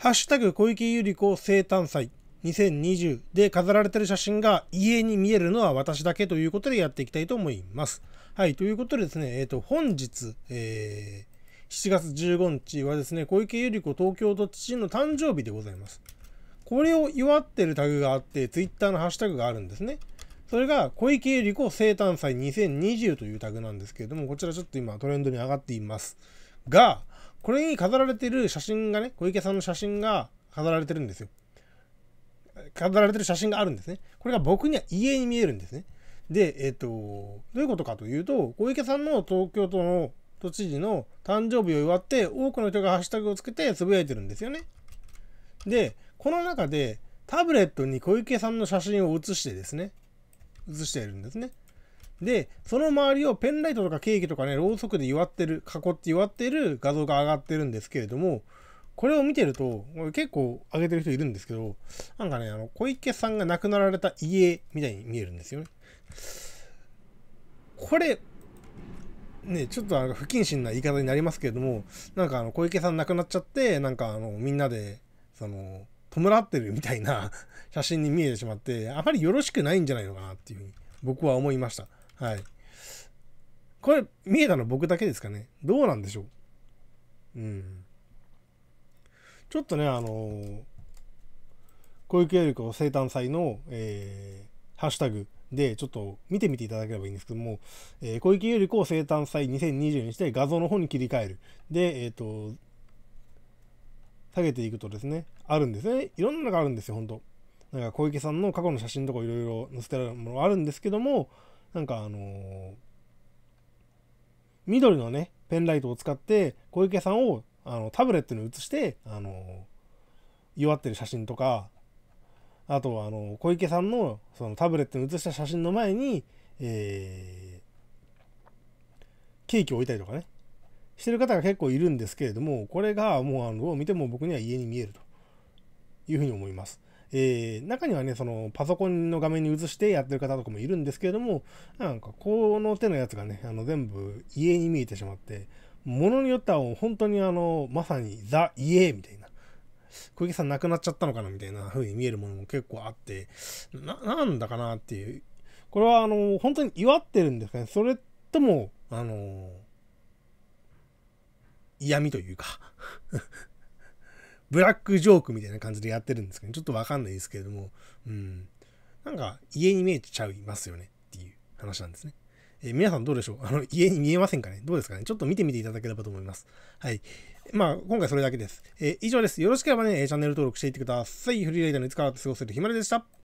ハッシュタグ小池百合子生誕祭2020で飾られてる写真が家に見えるのは私だけということでやっていきたいと思います。はい、ということでですね、えっ、ー、と、本日、えー、7月15日はですね、小池百合子東京都知事の誕生日でございます。これを祝ってるタグがあって、twitter のハッシュタグがあるんですね。それが、小池百合子生誕祭2020というタグなんですけれども、こちらちょっと今トレンドに上がっています。が、これに飾られてる写真がね、小池さんの写真が飾られてるんですよ。飾られてる写真があるんですね。これが僕には家に見えるんですね。で、えっ、ー、と、どういうことかというと、小池さんの東京都の都知事の誕生日を祝って、多くの人がハッシュタグをつけてつぶやいてるんですよね。で、この中で、タブレットに小池さんの写真を写してですね、写しているんですね。で、その周りをペンライトとかケーキとかね、ろうそくで祝ってる、囲って祝ってる画像が上がってるんですけれども、これを見てると、結構上げてる人いるんですけど、なんかね、あの小池さんが亡くなられた家みたいに見えるんですよね。これ、ね、ちょっとあの不謹慎な言い方になりますけれども、なんかあの小池さん亡くなっちゃって、なんかあのみんなで、その、弔ってるみたいな写真に見えてしまって、あまりよろしくないんじゃないのかなっていうふうに僕は思いました。はい。これ、見えたの僕だけですかね。どうなんでしょう。うん。ちょっとね、あのー、小池百合子生誕祭の、えー、ハッシュタグで、ちょっと見てみていただければいいんですけども、えー、小池百合子生誕祭2020にして画像の方に切り替える。で、えっ、ー、と、下げていくとですね、あるんですね。いろんなのがあるんですよ、本当なんか小池さんの過去の写真とかいろいろ載せてあるものがあるんですけども、なんかあのー、緑のね、ペンライトを使って、小池さんをあのタブレットに移して、あのー、弱ってる写真とか、あとはあの小池さんのそのタブレットに写した写真の前に、えー、ケーキを置いたりとかね、してる方が結構いるんですけれども、これがもうあのどう見ても僕には家に見えるというふうに思います。えー、中にはね、そのパソコンの画面に映してやってる方とかもいるんですけれども、なんかこの手のやつがね、あの全部家に見えてしまって、ものによっては本当にあの、まさにザ・家みたいな。小池さん亡くなっちゃったのかなみたいな風に見えるものも結構あって、な、なんだかなっていう。これはあの、本当に祝ってるんですかね。それとも、あの、嫌味というかブラックジョークみたいな感じでやってるんですけど、ちょっとわかんないですけれども、うん。なんか、家に見えちゃいますよねっていう話なんですね。えー、皆さんどうでしょう あの、家に見えませんかねどうですかねちょっと見てみていただければと思います。はい。まあ、今回それだけです。えー、以上です。よろしければね、チャンネル登録していってください。フリーライダーのいつから過ごせるひまりでした。